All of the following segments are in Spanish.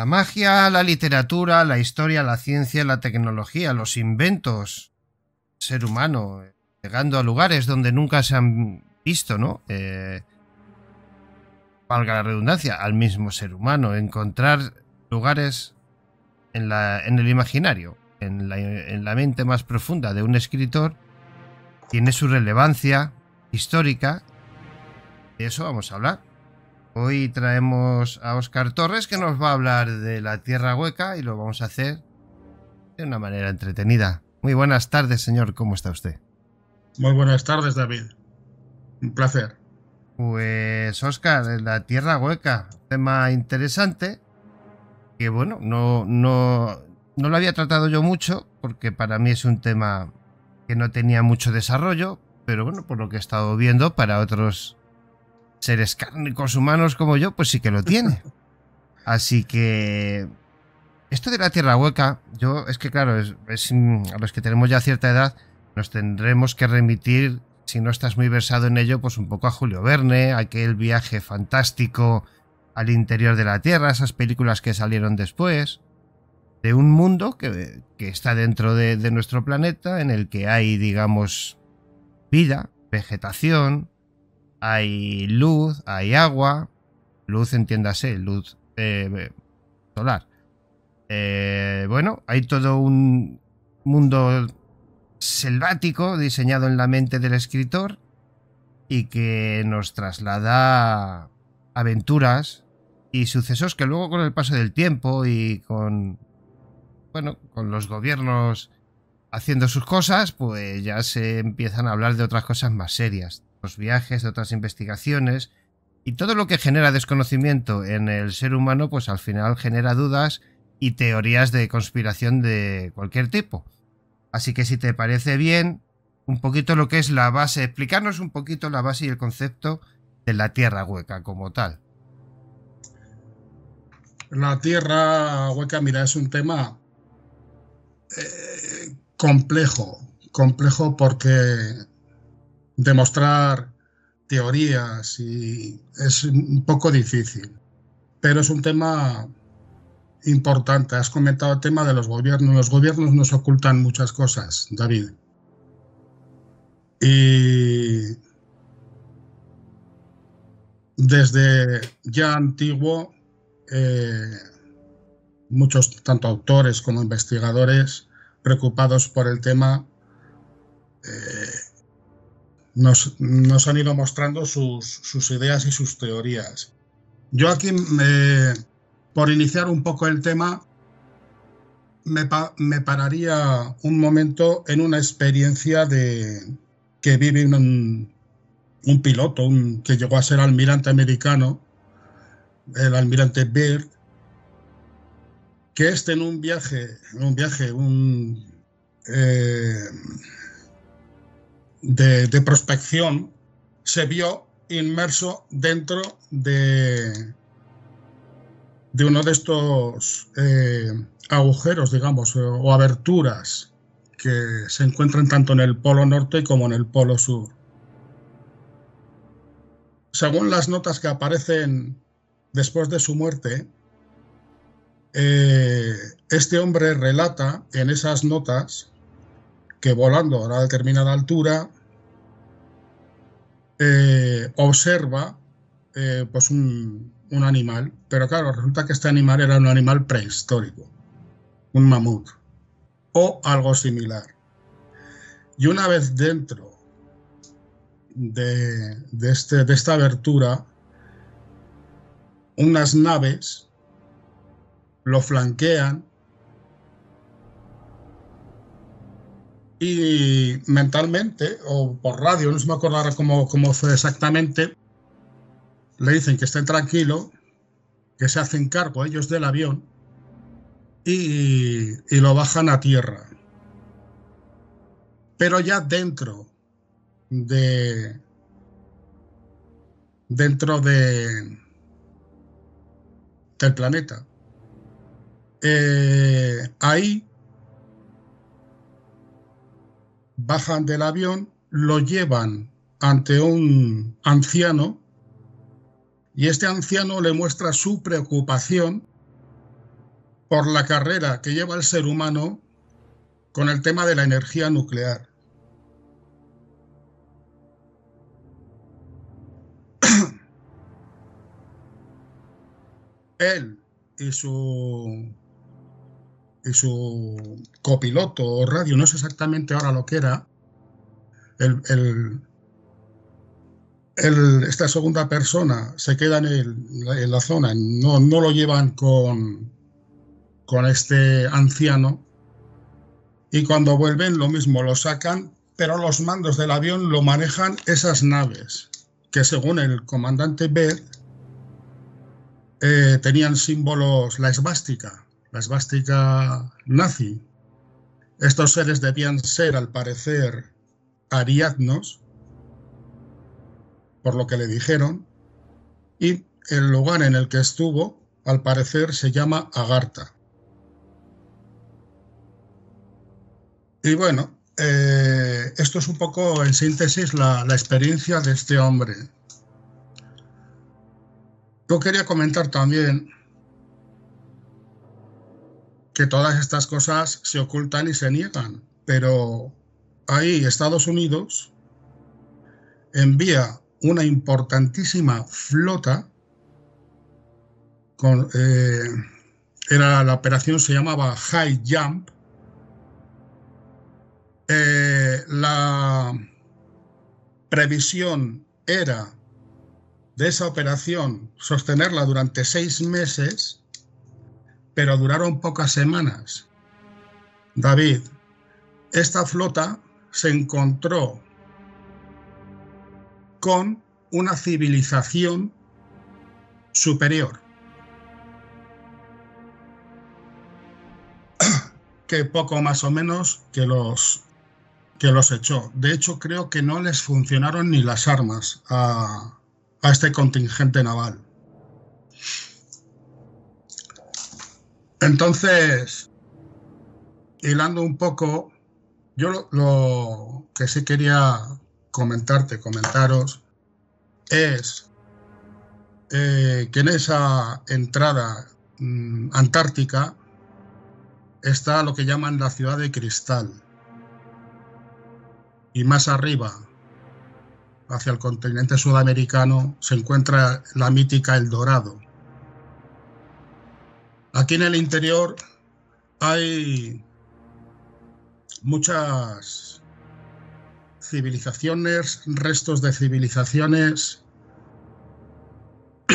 La magia, la literatura, la historia, la ciencia, la tecnología, los inventos, ser humano, llegando a lugares donde nunca se han visto, ¿no? Eh, valga la redundancia, al mismo ser humano, encontrar lugares en, la, en el imaginario, en la, en la mente más profunda de un escritor, tiene su relevancia histórica. De eso vamos a hablar. Hoy traemos a Oscar Torres que nos va a hablar de la Tierra Hueca y lo vamos a hacer de una manera entretenida. Muy buenas tardes, señor. ¿Cómo está usted? Muy buenas tardes, David. Un placer. Pues, Oscar, la Tierra Hueca, tema interesante que, bueno, no, no, no lo había tratado yo mucho porque para mí es un tema que no tenía mucho desarrollo, pero bueno, por lo que he estado viendo, para otros seres cárnicos humanos como yo, pues sí que lo tiene. Así que esto de la tierra hueca, yo es que claro, es, mm, a los que tenemos ya cierta edad, nos tendremos que remitir, si no estás muy versado en ello, pues un poco a Julio Verne, aquel viaje fantástico al interior de la Tierra, esas películas que salieron después, de un mundo que, está dentro de nuestro planeta, en el que hay, digamos, vida, vegetación, hay luz, hay agua, luz entiéndase, luz eh, solar. Eh, bueno, hay todo un mundo selvático diseñado en la mente del escritor y que nos traslada aventuras y sucesos que luego con el paso del tiempo y con bueno, con los gobiernos haciendo sus cosas, pues ya se empiezan a hablar de otras cosas más serias los viajes, de otras investigaciones, y todo lo que genera desconocimiento en el ser humano, pues al final genera dudas y teorías de conspiración de cualquier tipo. Así que si te parece bien, un poquito lo que es la base, explicarnos un poquito la base y el concepto de la Tierra hueca como tal. La Tierra hueca, mira, es un tema eh, complejo, complejo porque demostrar teorías y es un poco difícil. Pero es un tema importante. Has comentado el tema de los gobiernos. Los gobiernos nos ocultan muchas cosas, David. Y desde ya antiguo, eh, muchos, tanto autores como investigadores, preocupados por el tema, eh, nos, han ido mostrando sus, ideas y sus teorías. Yo aquí, por iniciar un poco el tema, me, pararía un momento en una experiencia de, que vive un, piloto que llegó a ser almirante americano, el almirante Bird que este en un viaje, en un viaje, un, eh, de, prospección se vio inmerso dentro de, de uno de estos eh, agujeros, digamos, o, aberturas que se encuentran tanto en el polo norte como en el polo sur. Según las notas que aparecen después de su muerte, eh, este hombre relata en esas notas que volando a una determinada altura eh, observa eh, pues un, animal, pero claro, resulta que este animal era un animal prehistórico, un mamut o algo similar. Y una vez dentro de, de, este, de esta abertura, unas naves lo flanquean y mentalmente, o por radio, no se me acordará cómo, cómo fue exactamente, le dicen que estén tranquilo, que se hacen cargo ellos del avión y, y lo bajan a tierra. Pero ya dentro de... dentro de... del planeta. Eh, ahí bajan del avión, lo llevan ante un anciano y este anciano le muestra su preocupación por la carrera que lleva el ser humano con el tema de la energía nuclear. Él y su y su copiloto o radio, no sé exactamente ahora lo que era, esta segunda persona se queda en, la zona, no, no, lo llevan con, con este anciano y cuando vuelven lo mismo, lo sacan, pero los mandos del avión lo manejan esas naves, que según el comandante Bell eh, tenían símbolos, la esvástica la esvástica nazi. Estos seres debían ser, al parecer, ariadnos, por lo que le dijeron, y el lugar en el que estuvo, al parecer, se llama Agartha. Y bueno, eh, esto es un poco, en síntesis, la, la experiencia de este hombre. Yo quería comentar también que todas estas cosas se ocultan y se niegan. Pero ahí Estados Unidos envía una importantísima flota con, eh, era la operación se llamaba High Jump. Eh, la previsión era de esa operación sostenerla durante seis meses pero duraron pocas semanas. David, esta flota se encontró con una civilización superior que poco más o menos que los que los echó. De hecho, creo que no les funcionaron ni las armas a este contingente naval. Entonces, hilando un poco, yo lo, que sí quería comentarte, comentaros, es eh, que en esa entrada mm, antártica está lo que llaman la ciudad de cristal. Y más arriba, hacia el continente sudamericano, se encuentra la mítica El Dorado. Aquí en el interior hay muchas civilizaciones, restos de civilizaciones,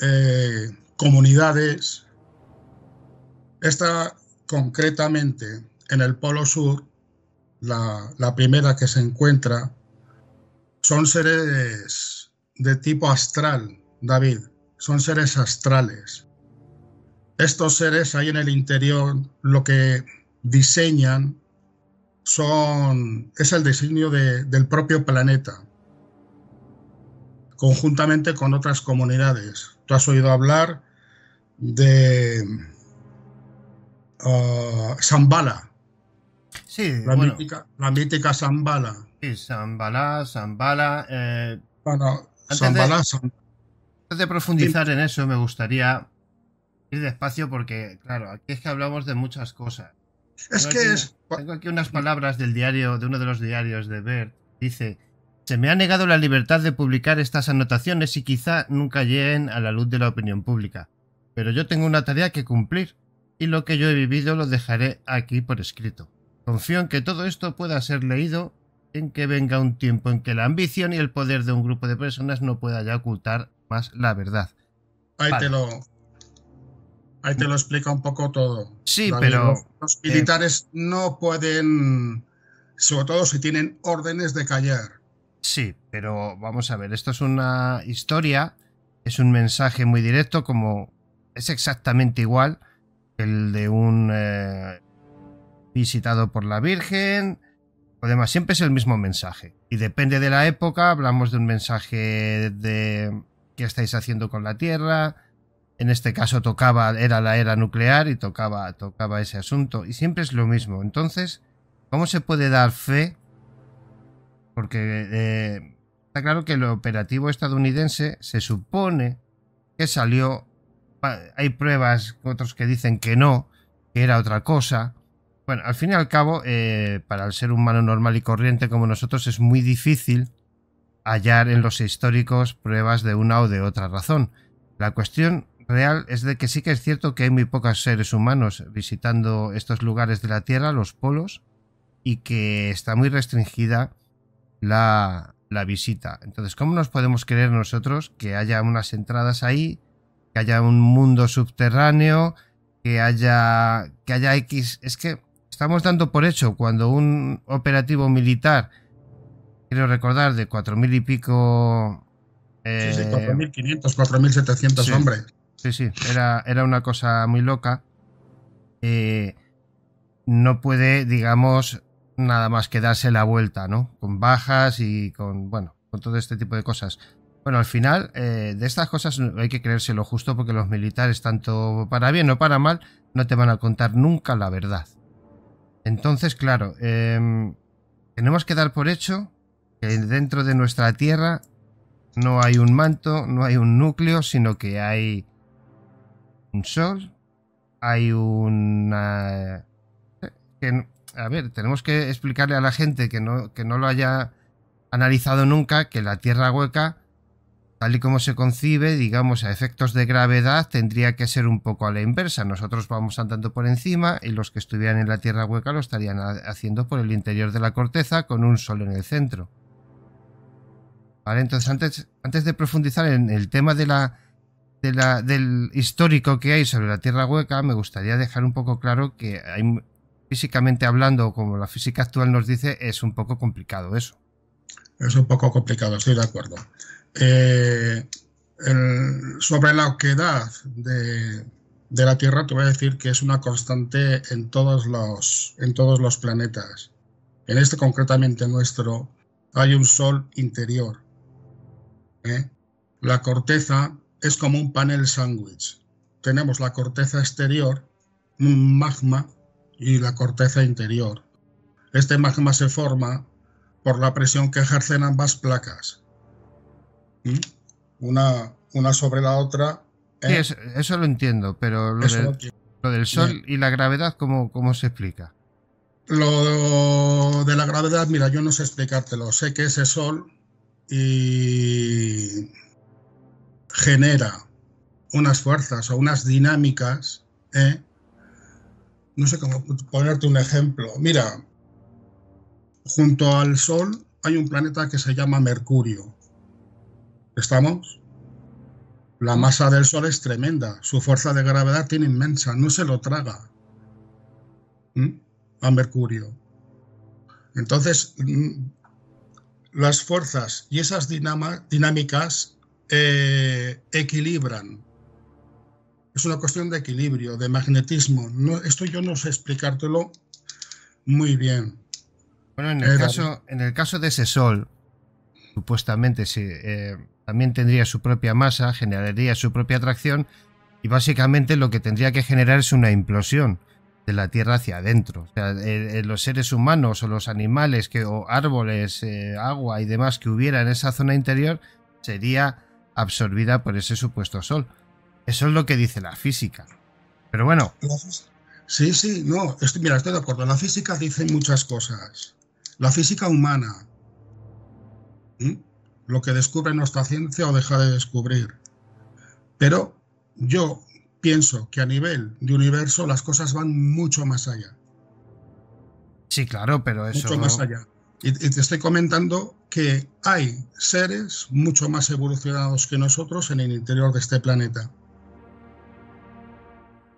eh, comunidades. Esta concretamente en el Polo Sur, la primera que se encuentra, son seres de tipo astral, David, son seres astrales. Estos seres ahí en el interior lo que diseñan son, es el diseño del propio planeta, conjuntamente con otras comunidades. Tú has oído hablar de Zambala. Ah, sí, la, mítica, Zambala. Sí, Zambala, Zambala. Eh, bueno, antes, Zambala, de, antes de profundizar en eso, me gustaría despacio porque, claro, aquí es que hablamos de muchas cosas. Es que es... Tengo aquí unas palabras del diario, de uno de los diarios de Bert. Dice, se me ha negado la libertad de publicar estas anotaciones y quizá nunca lleguen a la luz de la opinión pública. Pero yo tengo una tarea que cumplir y lo que yo he vivido lo dejaré aquí por escrito. Confío en que todo esto pueda ser leído, en que venga un tiempo en que la ambición y el poder de un grupo de personas no pueda ya ocultar más la verdad. Ahí te lo, Ahí te lo explica un poco todo. Sí, pero. Los eh, militares no pueden, sobre todo si tienen órdenes de callar. Sí, pero vamos a ver, esto es una historia, es un mensaje muy directo, como es exactamente igual el de un eh, visitado por la Virgen. demás, siempre es el mismo mensaje. Y depende de la época, hablamos de un mensaje de qué estáis haciendo con la Tierra, en este caso tocaba, era la era nuclear y tocaba, tocaba ese asunto. Y siempre es lo mismo. Entonces, ¿cómo se puede dar fe? Porque eh, está claro que el operativo estadounidense se supone que salió, hay pruebas, otros que dicen que no, que era otra cosa. Bueno, al fin y al cabo, eh, para el ser humano normal y corriente como nosotros es muy difícil hallar en los históricos pruebas de una o de otra razón. La cuestión real es de que sí que es cierto que hay muy pocos seres humanos visitando estos lugares de la Tierra, los polos, y que está muy restringida la, la visita. Entonces, ¿cómo nos podemos creer nosotros que haya unas entradas ahí, que haya un mundo subterráneo, que haya, que haya X? Es que estamos dando por hecho cuando un operativo militar, quiero recordar, de cuatro mil y pico... Eh, cuatro mil quinientos, 4.500, 4.700 hombres. Sí, sí, era, era una cosa muy loca. Eh, no puede, digamos, nada más que darse la vuelta, ¿no? Con bajas y con, bueno, con todo este tipo de cosas. Bueno, al final, eh, de estas cosas hay que creérselo justo porque los militares, tanto para bien o para mal, no te van a contar nunca la verdad. Entonces, claro, em, tenemos que dar por hecho que dentro de nuestra tierra no hay un manto, no hay un núcleo, sino que hay un sol, hay una... Eh, a ver, tenemos que explicarle a la gente que no, que no lo haya analizado nunca que la Tierra hueca, tal y como se concibe, digamos, a efectos de gravedad, tendría que ser un poco a la inversa. Nosotros vamos andando por encima y los que estuvieran en la Tierra hueca lo estarían haciendo por el interior de la corteza con un sol en el centro. Vale, entonces antes, antes de profundizar en el tema de la del histórico que hay sobre la Tierra hueca, me gustaría dejar un poco claro que hay, físicamente hablando, como la física actual nos dice, es un poco complicado eso. Es un poco complicado, estoy de acuerdo. Eh, sobre la oquedad de, la Tierra, te voy a decir que es una constante en todos los, en todos los planetas. En este concretamente nuestro hay un sol interior. ¿eh? La corteza es como un panel sándwich. Tenemos la corteza exterior, un magma y la corteza interior. Este magma se forma por la presión que ejercen ambas placas. ¿Mm? Una, una sobre la otra. ¿eh? Sí, eso, lo entiendo, pero lo, del, Sol y la gravedad, ¿cómo, ¿cómo, se explica? Lo de la gravedad, mira, yo no sé explicártelo. Sé que ese Sol y genera unas fuerzas o unas dinámicas, ¿eh? no sé cómo ponerte un ejemplo. Mira, junto al Sol hay un planeta que se llama Mercurio. ¿Estamos? La masa del Sol es tremenda, su fuerza de gravedad tiene inmensa, no se lo traga a Mercurio. Entonces, mm, las fuerzas y esas dinámicas eh, equilibran. Es una cuestión de equilibrio, de magnetismo. No, esto yo no sé explicártelo muy bien. Bueno, en el, eh, caso, en el caso de ese sol, supuestamente sí, eh, también tendría su propia masa, generaría su propia atracción y básicamente lo que tendría que generar es una implosión de la Tierra hacia adentro. O sea, los seres humanos o los animales que, o árboles, agua y demás que hubiera en esa zona interior sería absorbida por ese supuesto sol. Eso es lo que dice la física. Pero bueno. Sí, sí, no, mira, estoy de acuerdo. La física dice muchas cosas. La física humana. Lo que descubre nuestra ciencia o deja de descubrir. Pero yo pienso que a nivel de universo las cosas van mucho más allá. Sí, claro, pero eso. Mucho más allá. Y, te estoy comentando que hay seres mucho más evolucionados que nosotros en el interior de este planeta.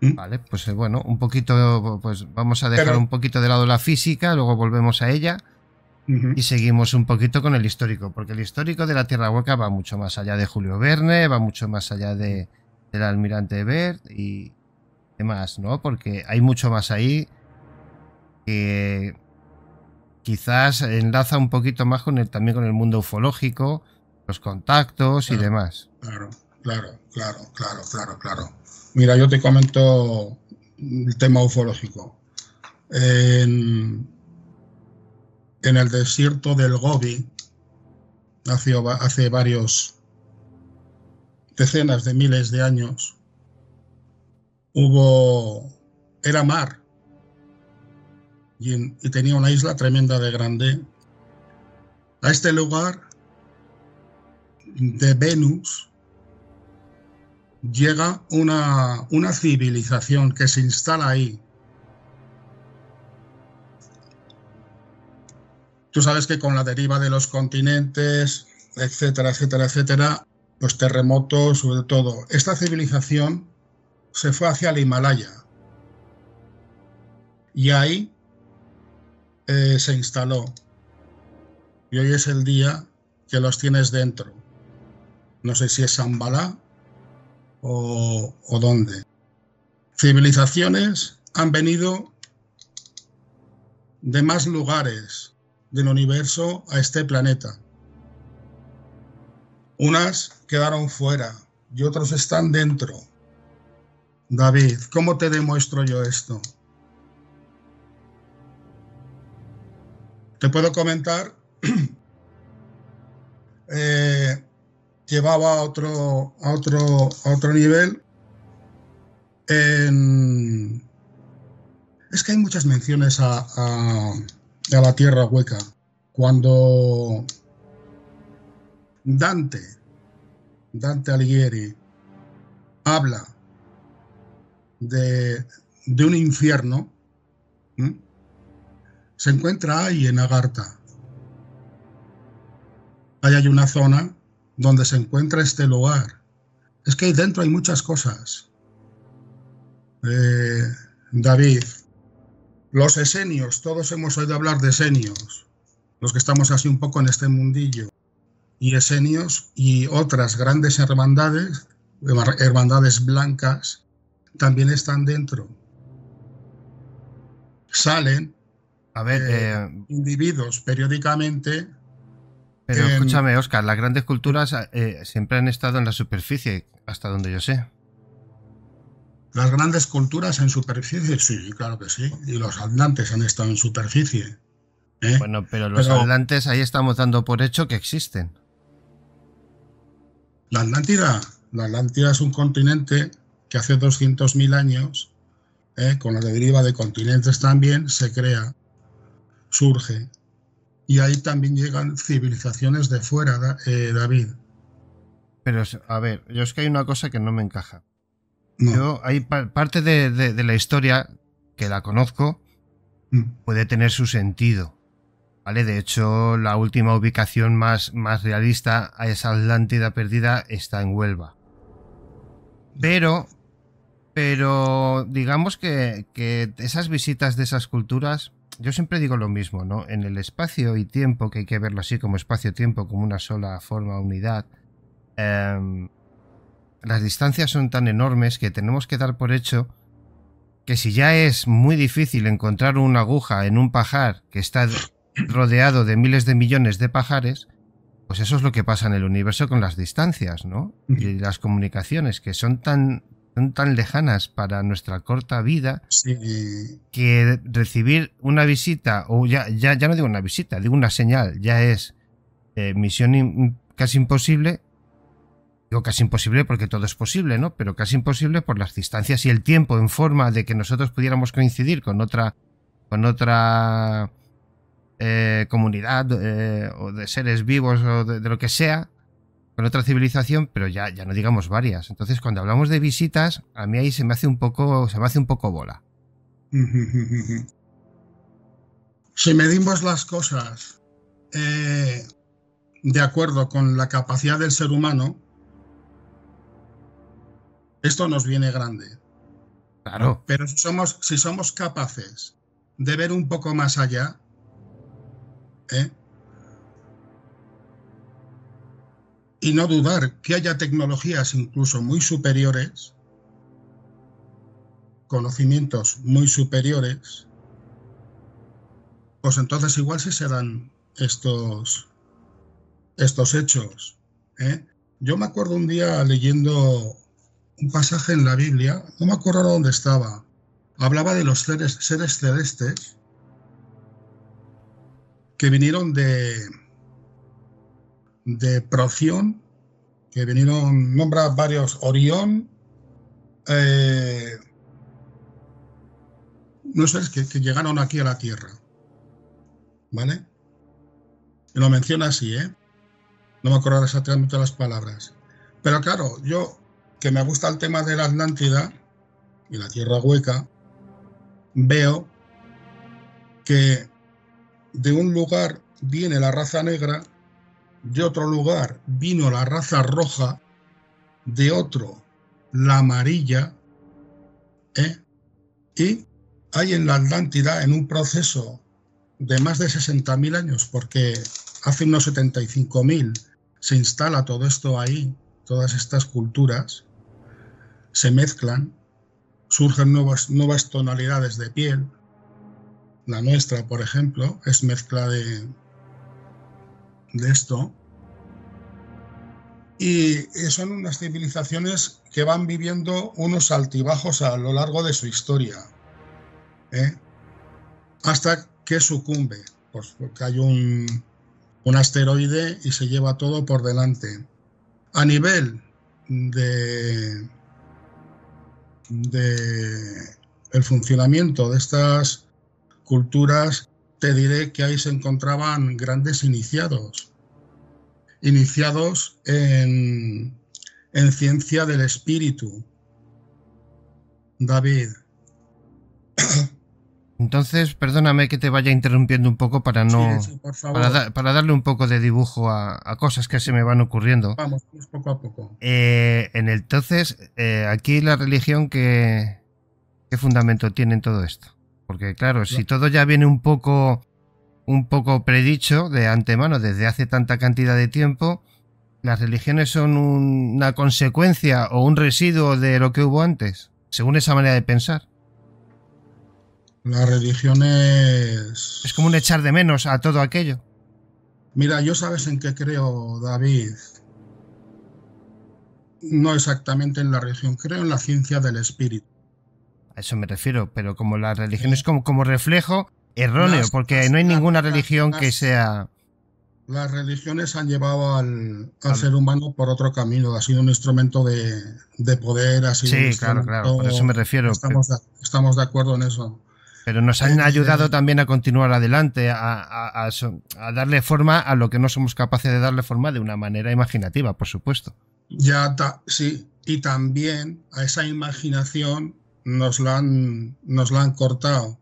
¿Mm? Vale, pues eh, bueno, un poquito, pues vamos a dejar un poquito de lado la física, luego volvemos a ella y seguimos un poquito con el histórico, porque el histórico de la Tierra Hueca va mucho más allá de Julio Verne, va mucho más allá de, del almirante Bert y demás, ¿no? Porque hay mucho más ahí que quizás enlaza un poquito más con el, también con el mundo ufológico, los contactos y demás. Claro, claro, claro, claro, claro, claro. Mira, yo te comento el tema ufológico. En, el desierto del Gobi, hace, hace varios decenas de miles de años, hubo, era mar, y, tenía una isla tremenda de grande. A este lugar de Venus llega una, una civilización que se instala ahí. Tú sabes que con la deriva de los continentes, etcétera, etcétera, etcétera, los terremotos, sobre todo, esta civilización se fue hacia el Himalaya. Y ahí eh, se instaló. Y hoy es el día que los tienes dentro. No sé si es Zambalá o, o dónde. Civilizaciones han venido de más lugares del universo a este planeta. Unas quedaron fuera y otros están dentro. David, ¿cómo te demuestro yo esto? Te puedo comentar, eh, llevaba a otro, a otro, a otro nivel. En... Es que hay muchas menciones a, la tierra hueca. Cuando Dante, Dante Alighieri, habla de, de un infierno, se encuentra ahí en Agarta. Ahí hay una zona donde se encuentra este lugar. Es que ahí dentro hay muchas cosas. Eh, David, los esenios, todos hemos oído hablar de esenios, los que estamos así un poco en este mundillo. Y esenios y otras grandes hermandades, hermandades blancas, también están dentro. Salen a ver, eh, eh, individuos periódicamente. Pero escúchame, Oscar, las grandes culturas eh, siempre han estado en la superficie, hasta donde yo sé. Las grandes culturas en superficie, sí, claro que sí. Y los atlantes han estado en superficie. Bueno, pero los atlantes ahí estamos dando por hecho que existen. La Atlántida. La Atlántida es un continente que hace 200.000 años, con la deriva de continentes también, se crea surge. Y ahí también llegan civilizaciones de fuera, eh, David. Pero, a ver, yo es que hay una cosa que no me encaja. Yo, hay parte de, la historia que la conozco, mm. puede tener su sentido. ¿Vale? De hecho, la última ubicación más, más realista a esa Atlántida perdida está en Huelva. Pero, pero digamos que, que esas visitas de esas culturas yo siempre digo lo mismo, ¿no? En el espacio y tiempo, que hay que verlo así como espacio-tiempo, como una sola forma, unidad, em, las distancias son tan enormes que tenemos que dar por hecho que si ya es muy difícil encontrar una aguja en un pajar que está rodeado de miles de millones de pajares, pues eso es lo que pasa en el universo con las distancias, ¿no? Y las comunicaciones, que son tan, son tan lejanas para nuestra corta vida que recibir una visita, o ya, ya, ya no digo una visita, digo una señal, ya es eh, misión casi imposible. Digo casi imposible porque todo es posible, ¿no? Pero casi imposible por las distancias y el tiempo en forma de que nosotros pudiéramos coincidir con otra, con otra eh, comunidad eh, o de seres vivos o de lo que sea con otra civilización, pero ya, ya no digamos varias. Entonces, cuando hablamos de visitas, a mí ahí se me hace un poco, se me hace un poco bola. Si medimos las cosas eh, de acuerdo con la capacidad del ser humano, esto nos viene grande. Claro. Pero somos, si somos capaces de ver un poco más allá, ¿eh? y no dudar que haya tecnologías incluso muy superiores, conocimientos muy superiores, pues entonces igual sí se dan estos, estos hechos. ¿eh? Yo me acuerdo un día leyendo un pasaje en la Biblia, no me acuerdo dónde estaba, hablaba de los seres, seres celestes que vinieron de, de Proción, que vinieron, nombra varios, Orión, eh, no sé, es que, llegaron aquí a la Tierra. ¿Vale? lo menciona así, ¿eh? No me acuerdo exactamente las palabras. Pero claro, yo, que me gusta el tema de la Atlántida y la Tierra hueca, veo que de un lugar viene la raza negra de otro lugar vino la raza roja, de otro la amarilla, ¿eh? y hay en la Atlántida, en un proceso de más de 60.000 años, porque hace unos 75.000 se instala todo esto ahí, todas estas culturas, se mezclan, surgen nuevas, nuevas tonalidades de piel. La nuestra, por ejemplo, es mezcla de, de esto. Y son unas civilizaciones que van viviendo unos altibajos a lo largo de su historia, ¿eh? hasta que sucumbe, pues, porque hay un, un asteroide y se lleva todo por delante. A nivel de, de el funcionamiento de estas culturas te diré que ahí se encontraban grandes iniciados, iniciados en, ciencia del espíritu. David. Entonces, perdóname que te vaya interrumpiendo un poco para no. Para, darle un poco de dibujo a, cosas que se me van ocurriendo. Vamos, poco a poco. Eh, en entonces, eh, aquí la religión, ¿qué fundamento tiene en todo esto? Porque claro, si todo ya viene un poco, un poco predicho de antemano desde hace tanta cantidad de tiempo, las religiones son una consecuencia o un residuo de lo que hubo antes, según esa manera de pensar. Las religiones... Es como un echar de menos a todo aquello. Mira, yo sabes en qué creo, David. No exactamente en la religión, creo en la ciencia del espíritu a eso me refiero, pero como la religión es como, como reflejo erróneo, porque no hay ninguna religión que sea... Las religiones han llevado al, ser humano por otro camino, ha sido un instrumento de, de poder, ha sido Sí, claro, claro, eso me refiero. Estamos, de, acuerdo en eso. Pero nos han eh, eh, ayudado eh. también a continuar adelante, a, darle forma a lo que no somos capaces de darle forma de una manera imaginativa, por supuesto. Ya, sí, y también a esa imaginación nos la han, nos han cortado.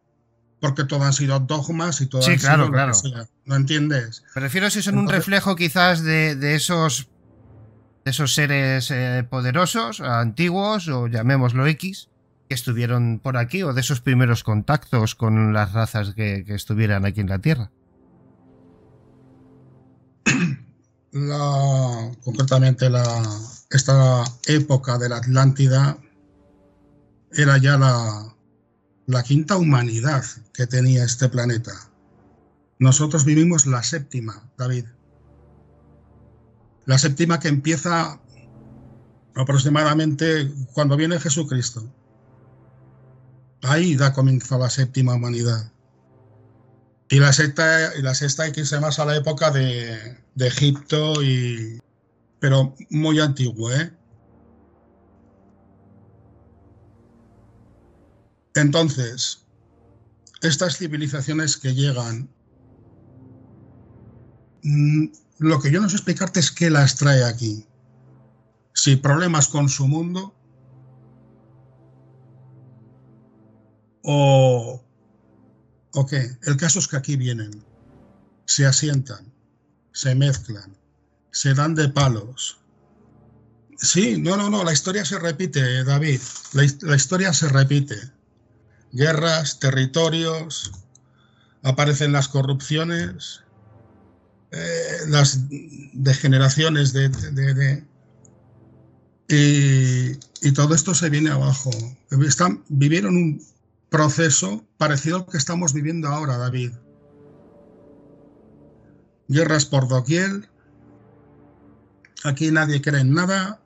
Porque todo han sido dogmas y todo han claro, sido claro. ¿No entiendes? Me refiero si son un reflejo quizás de, esos, de esos seres eh, poderosos, antiguos o llamémoslo X, que estuvieron por aquí o de esos primeros contactos con las razas que, que estuvieran aquí en la Tierra. La, concretamente la, esta época de la Atlántida era ya la, quinta humanidad que tenía este planeta. Nosotros vivimos la séptima, David. La séptima que empieza aproximadamente cuando viene Jesucristo. Ahí da comienzo la séptima humanidad. Y la, sexta, y la sexta hay que más a la época de, de Egipto, y, pero muy antiguo, ¿eh? Entonces, estas civilizaciones que llegan, mm, lo que yo no sé explicarte es qué las trae aquí. Si problemas con su mundo o, qué. El caso es que aquí vienen, se asientan, se mezclan, se dan de palos. Sí, no, no, no, la historia se repite, David, la historia se repite guerras, territorios, aparecen las corrupciones, eh, las degeneraciones de... y, todo esto se viene abajo. vivieron un proceso parecido al que estamos viviendo ahora, David. Guerras por doquier. Aquí nadie cree en nada.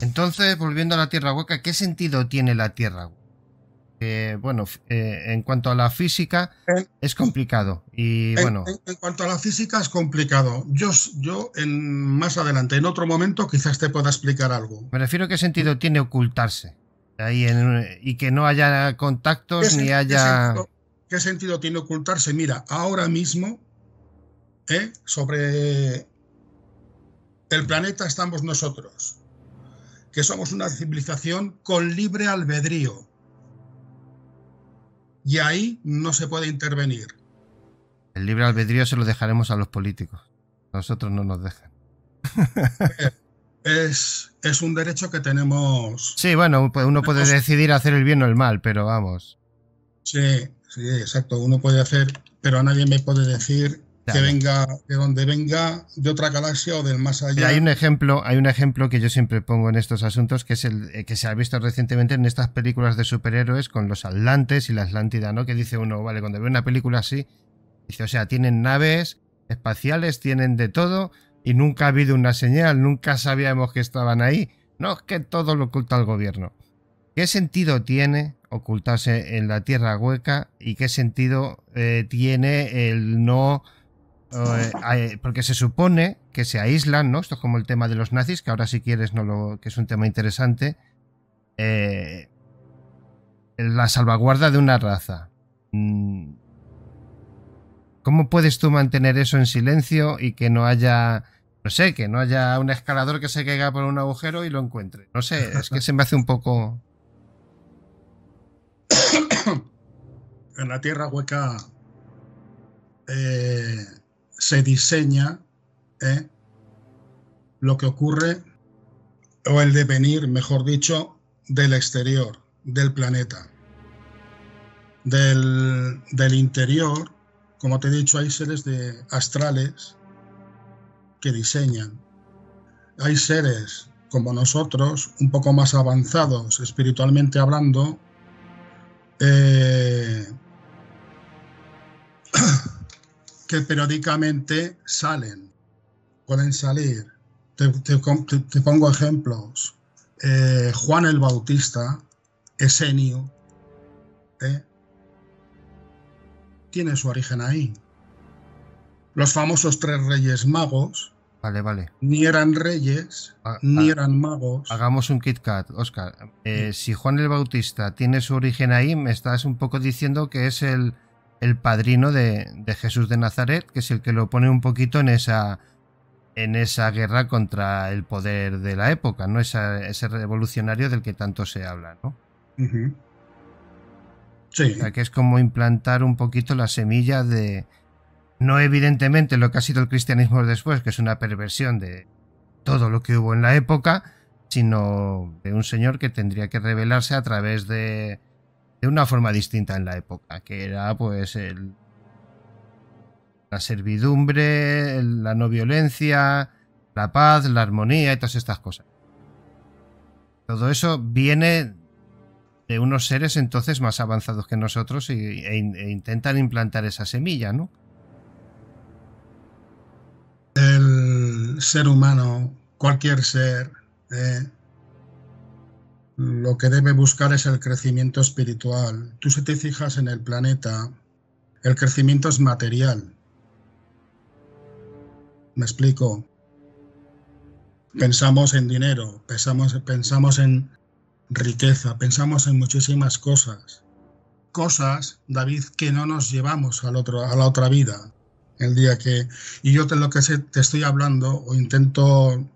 Entonces, volviendo a la Tierra hueca, ¿qué sentido tiene la Tierra eh, bueno, eh, en cuanto a la física es complicado. Y en, bueno. En, cuanto a la física es complicado. Yo, yo en, más adelante, en otro momento, quizás te pueda explicar algo. Me refiero a qué sentido tiene ocultarse. Ahí y que no haya contactos ni haya. Qué sentido, tiene ocultarse? Mira, ahora mismo, ¿eh? sobre el planeta estamos nosotros que somos una civilización con libre albedrío. Y ahí no se puede intervenir. El libre albedrío se lo dejaremos a los políticos. Nosotros no nos dejan. es, es un derecho que tenemos. Sí, bueno, pues uno puede decidir hacer el bien o el mal, pero vamos. Sí, sí, exacto. Uno puede hacer, pero a nadie me puede decir que venga, de donde venga de otra galaxia o del más allá. hay un ejemplo, hay un ejemplo que yo siempre pongo en estos asuntos, que es el eh, que se ha visto recientemente en estas películas de superhéroes con los Atlantes y la Atlántida, ¿no? Que dice uno, vale, cuando ve una película así, dice, o sea, tienen naves espaciales, tienen de todo, y nunca ha habido una señal, nunca sabíamos que estaban ahí. No, es que todo lo oculta el gobierno. ¿Qué sentido tiene ocultarse en la tierra hueca y qué sentido eh, tiene el no eh, porque se supone que se aíslan, ¿no? Esto es como el tema de los nazis, que ahora si quieres, no lo, que es un tema interesante. Eh, la salvaguarda de una raza. Mm. ¿Cómo puedes tú mantener eso en silencio y que no haya, no sé, que no haya un escalador que se caiga por un agujero y lo encuentre? No sé, es que se me hace un poco... En la tierra hueca eh, se diseña ¿eh? lo que ocurre, o el devenir, mejor dicho, del exterior, del planeta. Del, del interior, como te he dicho, hay seres de astrales que diseñan. Hay seres como nosotros, un poco más avanzados espiritualmente hablando, eh, que periódicamente salen, pueden salir. Te, pongo ejemplos. Eh, Juan el Bautista, Esenio, ¿eh? tiene su origen ahí. Los famosos tres reyes magos. Vale, vale. Ni eran reyes, ah, ni ah, eran magos. Hagamos un Kit Kat, Oscar. Eh, si Juan el Bautista tiene su origen ahí, me estás un poco diciendo que es el, el padrino de, Jesús de Nazaret, que es el que lo pone un poquito en esa, en esa guerra contra el poder de la época, ¿no? Esa, ese revolucionario del que tanto se habla, ¿no? Sí. O sea, que es como implantar un poquito la semilla de. No, evidentemente, lo que ha sido el cristianismo después, que es una perversión de todo lo que hubo en la época, sino de un señor que tendría que rebelarse a través de de una forma distinta en la época, que era pues el, la servidumbre, la no violencia, la paz, la armonía y todas estas cosas. Todo eso viene de unos seres entonces más avanzados que nosotros e, e intentan implantar esa semilla, ¿no? El ser humano, cualquier ser, eh, lo que debe buscar es el crecimiento espiritual. Tú si te fijas en el planeta, el crecimiento es material. ¿Me explico? Pensamos en dinero, pensamos, pensamos en riqueza, pensamos en muchísimas cosas. Cosas, David, que no nos llevamos al otro, a la otra vida. El día que... Y yo te, lo que te estoy hablando, o intento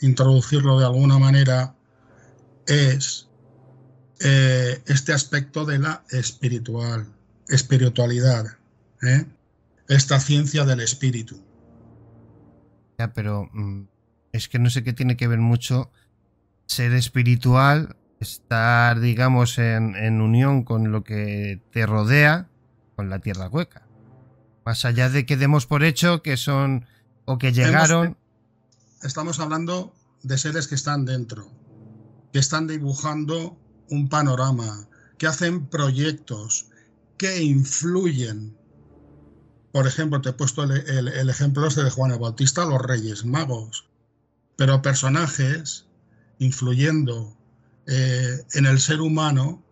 introducirlo de alguna manera, es eh, este aspecto de la espiritual, espiritualidad, ¿eh? esta ciencia del espíritu. Ya, pero mm, es que no sé qué tiene que ver mucho ser espiritual, estar, digamos, en, en unión con lo que te rodea, con la tierra hueca. Más allá de que demos por hecho que son o que llegaron. Estamos hablando de seres que están dentro, que están dibujando un panorama, que hacen proyectos, que influyen. Por ejemplo, te he puesto el, ejemplo este de Juan el Bautista, los Reyes Magos, pero personajes influyendo eh, en el ser humano,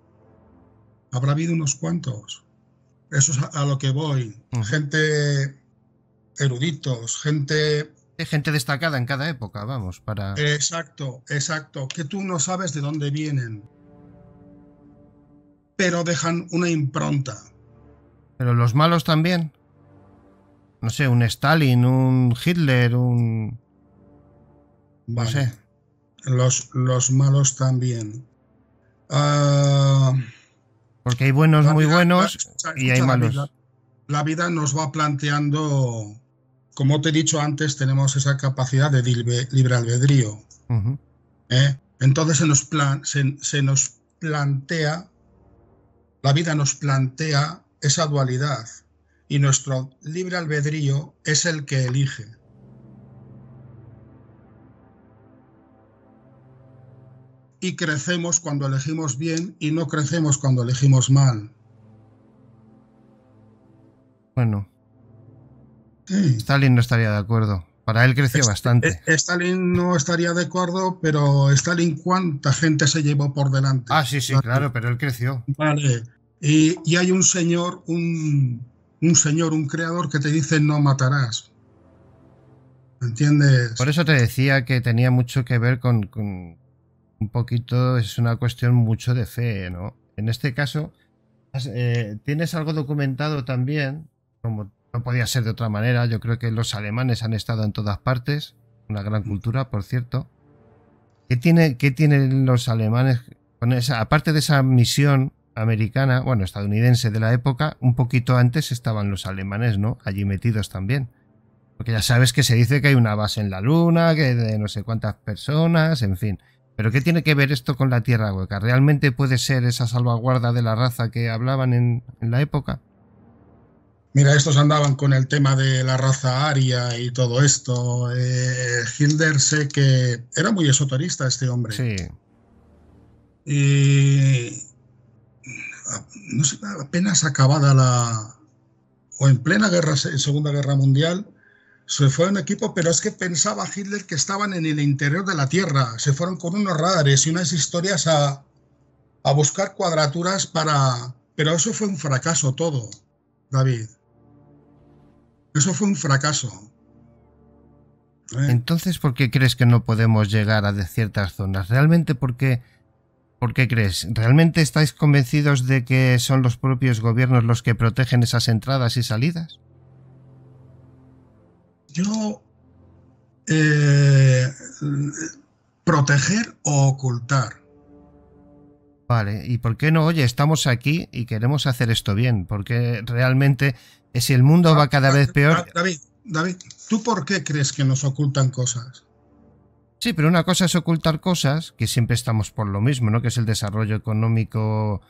habrá habido unos cuantos. Eso es a, lo que voy. Gente eruditos, gente gente destacada en cada época, vamos, para... Exacto, exacto, que tú no sabes de dónde vienen, pero dejan una impronta. Pero los malos también. No sé, un Stalin, un Hitler, un... No sé. Los, los malos también. Ah, Porque hay buenos muy buenos y hay malos. la vida nos va planteando como te he dicho antes, tenemos esa capacidad de libre, albedrío. ¿Eh? Entonces se nos, se nos plantea, la vida nos plantea esa dualidad y nuestro libre albedrío es el que elige. Y crecemos cuando elegimos bien y no crecemos cuando elegimos mal. Bueno, Stalin no estaría de acuerdo. Para él creció bastante. E-, Stalin no estaría de acuerdo, pero Stalin cuánta gente se llevó por delante. Ah, sí, sí, claro, pero él creció. Vale. Y, hay un señor, un, señor, un creador que te dice no matarás. ¿Entiendes? Por eso te decía que tenía mucho que ver con, un poquito, es una cuestión mucho de fe, ¿no? En este caso, eh, tienes algo documentado también, como no podía ser de otra manera. Yo creo que los alemanes han estado en todas partes. Una gran cultura, por cierto. ¿Qué, tiene, tienen los alemanes con aparte de esa misión americana, bueno, estadounidense de la época, un poquito antes estaban los alemanes, ¿no? Allí metidos también. Porque ya sabes que se dice que hay una base en la luna, que de no sé cuántas personas, en fin. Pero ¿qué tiene que ver esto con la Tierra Hueca? ¿Realmente puede ser esa salvaguarda de la raza que hablaban en la época? Mira, estos andaban con el tema de la raza aria y todo esto. Eh, Hitler, sé que era muy esoterista este hombre. Sí. Y no sé, apenas acabada la o en plena guerra, Segunda Guerra Mundial, se fue un equipo, pero es que pensaba Hitler que estaban en el interior de la Tierra. Se fueron con unos radares y unas historias a, a buscar cuadraturas para... Pero eso fue un fracaso todo, David. Eso fue un fracaso. Eh. Entonces, ¿por qué crees que no podemos llegar a ciertas zonas? ¿Realmente por qué, por qué crees? ¿Realmente estáis convencidos de que son los propios gobiernos los que protegen esas entradas y salidas? Yo... Eh, proteger o ocultar. Vale, ¿y por qué no? Oye, estamos aquí y queremos hacer esto bien, porque realmente es eh, Si el mundo ah, va cada ah, vez peor. Ah, David, David, ¿tú por qué crees que nos ocultan cosas? Sí, pero una cosa es ocultar cosas, que siempre estamos por lo mismo, ¿no? Que es el desarrollo económico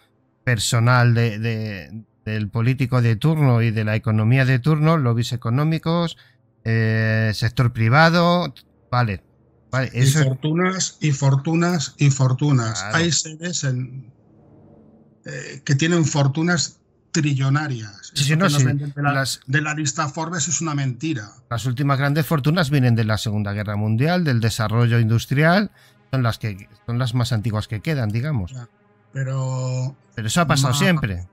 personal de, del político de turno y de la economía de turno, lobbies económicos, eh, sector privado, vale. Y fortunas, y fortunas, y fortunas. Hay seres eh, que tienen fortunas trillonarias. de, la, lista Forbes es una mentira. Las últimas grandes fortunas vienen de la Segunda Guerra Mundial, del desarrollo industrial, son las que son las más antiguas que quedan, digamos. Pero pero eso ha pasado siempre.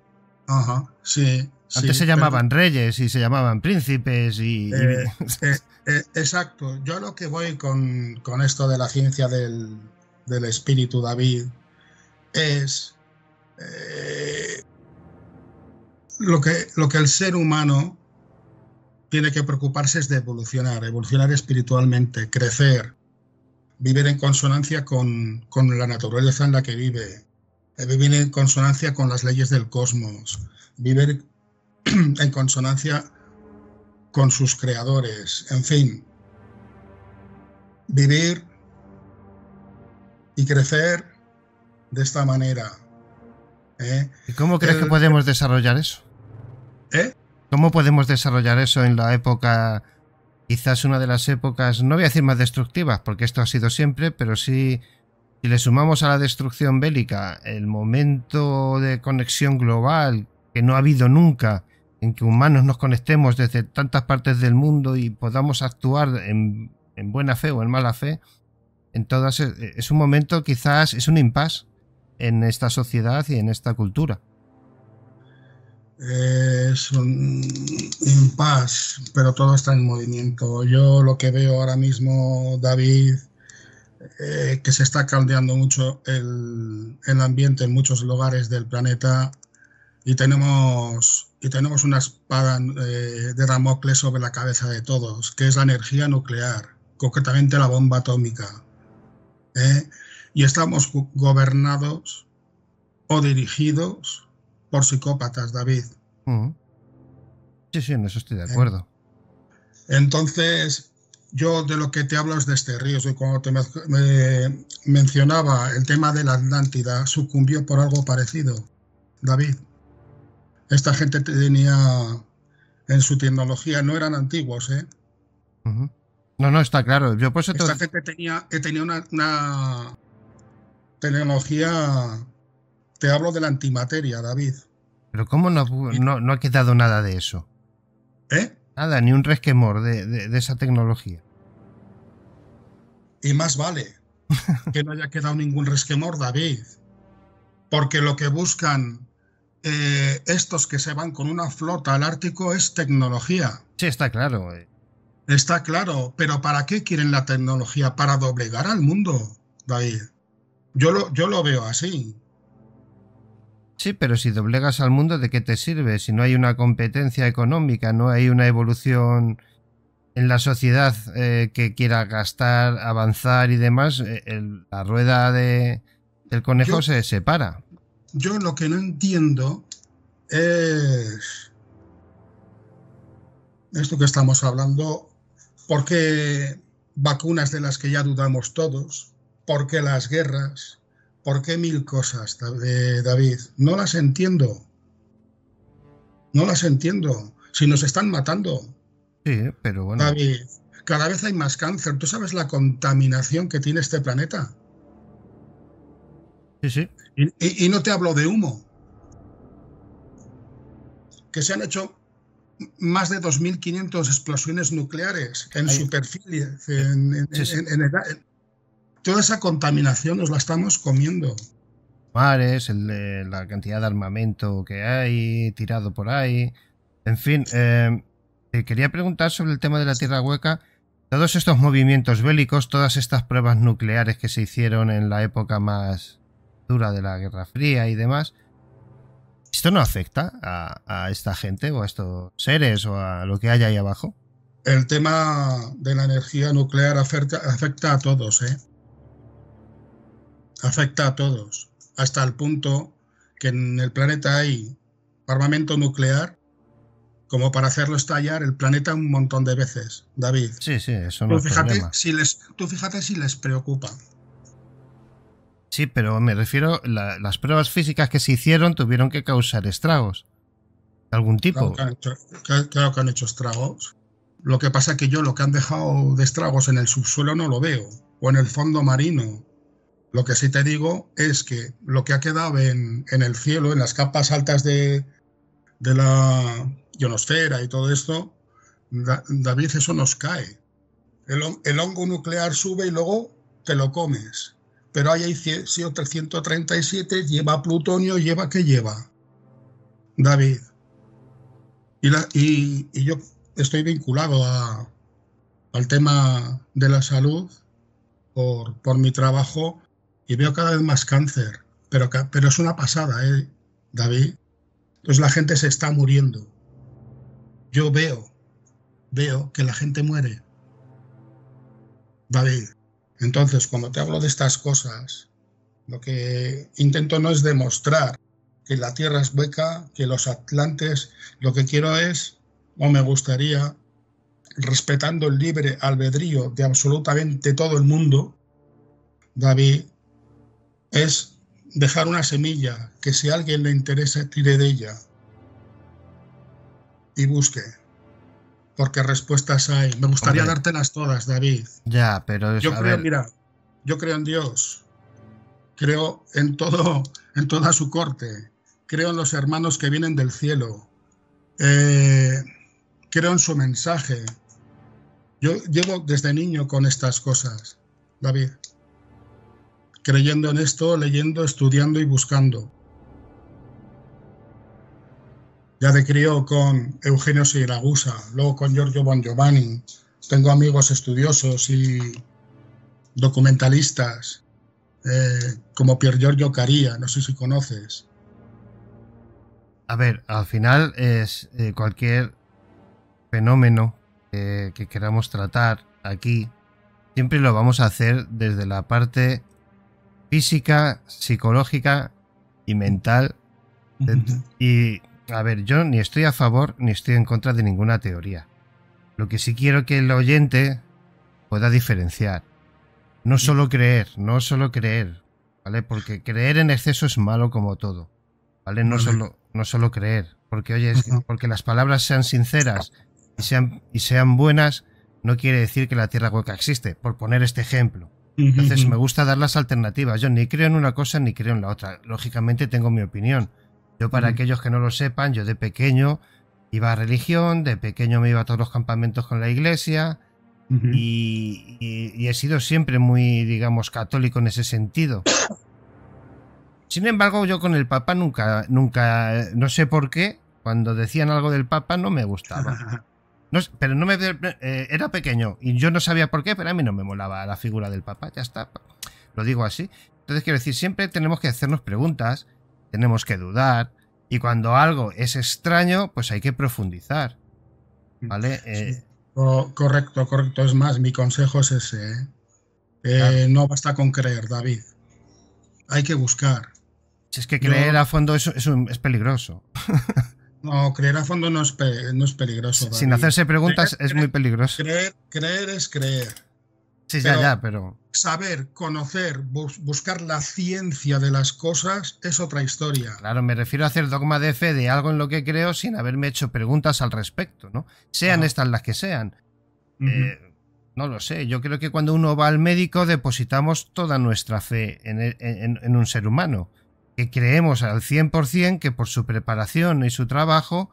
Ajá, sí. Antes se llamaban reyes y se llamaban príncipes y... Eh, eh, eh, exacto. Yo lo que voy con, esto de la ciencia del, del espíritu David es lo que, el ser humano tiene que preocuparse es de evolucionar, evolucionar espiritualmente, crecer, vivir en consonancia con, la naturaleza en la que vive, eh, vivir en consonancia con las leyes del cosmos, vivir en consonancia con sus creadores, en fin, vivir y crecer de esta manera. ¿eh? ¿Y cómo crees que podemos desarrollar eso? ¿Eh? ¿Cómo podemos desarrollar eso en la época, quizás una de las épocas, no voy a decir más destructivas, porque esto ha sido siempre, pero sí, si le sumamos a la destrucción bélica el momento de conexión global que no ha habido nunca, en que humanos nos conectemos desde tantas partes del mundo y podamos actuar en, buena fe o en mala fe, todas eh, es un momento quizás, es un impasse en esta sociedad y en esta cultura. Eh, es un impas, pero todo está en movimiento. Yo lo que veo ahora mismo, David, eh, que se está caldeando mucho el, ambiente en muchos lugares del planeta y tenemos, y tenemos una espada eh, de Ramocles sobre la cabeza de todos, que es la energía nuclear, concretamente la bomba atómica. Y estamos gobernados o dirigidos por psicópatas, David. Sí, sí, en eso estoy de acuerdo. entonces, yo de lo que te hablo es de este río. cuando te me, mencionaba el tema de la Atlántida, sucumbió por algo parecido, David. Esta gente tenía en su tecnología, no eran antiguos, ¿eh? No, no, está claro. Yo pues Esta gente tenía, eh, tenía una tecnología te hablo de la antimateria, David. Pero ¿cómo no, ha quedado nada de eso? ¿Eh? Nada, ni un resquemor de, esa tecnología. Y más vale que no haya quedado ningún resquemor, David. Porque lo que buscan eh, estos que se van con una flota al Ártico es tecnología. Sí, está claro. Eh. Está claro, pero ¿para qué quieren la tecnología? Para doblegar al mundo, David. Yo lo, yo lo veo así. Sí, pero si doblegas al mundo, ¿de qué te sirve? Si no hay una competencia económica, no hay una evolución en la sociedad eh, que quiera gastar, avanzar y demás, eh, la rueda de, del conejo se separa. Yo lo que no entiendo es esto que estamos hablando, porque vacunas de las que ya dudamos todos, porque las guerras, ¿Por qué mil cosas, eh, David? No las entiendo. No las entiendo. Si nos están matando. Sí, pero bueno. David, cada vez hay más cáncer. ¿Tú sabes la contaminación que tiene este planeta? Sí, sí. Y, no te hablo de humo. Que se han hecho más de 2.500 explosiones nucleares en superficie, en, toda esa contaminación nos la estamos comiendo. Mares, la cantidad de armamento que hay tirado por ahí. En fin, em, quería preguntar sobre el tema de la Tierra Hueca. Todos estos movimientos bélicos, todas estas pruebas nucleares que se hicieron en la época más dura de la Guerra Fría y demás, ¿esto no afecta a, esta gente o a estos seres o a lo que hay ahí abajo? El tema de la energía nuclear afecta, afecta a todos, ¿eh? afecta a todos, hasta el punto que en el planeta hay armamento nuclear como para hacerlo estallar el planeta un montón de veces, David. Sí, sí, eso no si les, Tú fíjate si les preocupa. Sí, pero me refiero, las pruebas físicas que se hicieron tuvieron que causar estragos. De algún tipo. Claro que, han hecho, estragos. Lo que pasa es que yo lo que han dejado de estragos en el subsuelo no lo veo, o en el fondo marino, lo que sí te digo es que lo que ha quedado en, el cielo, en las capas altas de, la ionosfera y todo esto, David, eso nos cae. El, hongo nuclear sube y luego te lo comes. Pero ahí hay CO337, lleva plutonio, lleva que lleva. David. Y, yo estoy vinculado al tema de la salud por, por mi trabajo y veo cada vez más cáncer, pero, pero es una pasada, ¿eh, David? Entonces la gente se está muriendo. Yo veo, veo que la gente muere. David, entonces cuando te hablo de estas cosas, lo que intento no es demostrar que la Tierra es hueca, que los atlantes, lo que quiero es, o me gustaría, respetando el libre albedrío de absolutamente todo el mundo, David, es dejar una semilla que si a alguien le interesa tire de ella y busque. Porque respuestas hay. Me gustaría dártelas todas, David. Ya, pero yo creo, mira, yo creo en Dios. Creo en todo, en toda su corte. Creo en los hermanos que vienen del cielo. Eh, creo en su mensaje. Yo llevo desde niño con estas cosas, David creyendo en esto, leyendo, estudiando y buscando. Ya de crío con Eugenio Siragusa, luego con Giorgio Bongiovanni. Giovanni. Tengo amigos estudiosos y documentalistas, eh, como Pier Giorgio Caría, no sé si conoces. A ver, al final es eh, cualquier fenómeno eh, que queramos tratar aquí, siempre lo vamos a hacer desde la parte física, psicológica y mental. Y, a ver, yo ni estoy a favor ni estoy en contra de ninguna teoría. Lo que sí quiero que el oyente pueda diferenciar. No solo creer, no solo creer, ¿vale? Porque creer en exceso es malo como todo, ¿vale? No solo, no solo creer, porque oye, porque las palabras sean sinceras y sean, y sean buenas, no quiere decir que la tierra hueca existe, por poner este ejemplo. Entonces me gusta dar las alternativas. Yo ni creo en una cosa ni creo en la otra. Lógicamente tengo mi opinión. Yo para aquellos que no lo sepan, yo de pequeño iba a religión, de pequeño me iba a todos los campamentos con la iglesia y, y, he sido siempre muy, digamos, católico en ese sentido. Sin embargo, yo con el Papa nunca, nunca, eh, no sé por qué, cuando decían algo del Papa no me gustaba. pero no me. Eh, era pequeño y yo no sabía por qué, pero a mí no me molaba la figura del papá, ya está. Lo digo así. Entonces, quiero decir, siempre tenemos que hacernos preguntas, tenemos que dudar, y cuando algo es extraño, pues hay que profundizar. ¿Vale? Eh, correcto, correcto. Es más, mi consejo es ese. ¿eh? No basta con creer, David. Hay que buscar. Si es que creer a fondo es peligroso. No, creer a fondo no es, peligroso. Sin hacerse preguntas es muy peligroso. Creer, es creer. Sí, ya, ya, pero. Saber, conocer, buscar la ciencia de las cosas es otra historia. Claro, me refiero a hacer dogma de fe de algo en lo que creo sin haberme hecho preguntas al respecto, ¿no? Sean estas las que sean. Eh, no lo sé. Yo creo que cuando uno va al médico depositamos toda nuestra fe en e, un ser humano que creemos al 100% que por su preparación y su trabajo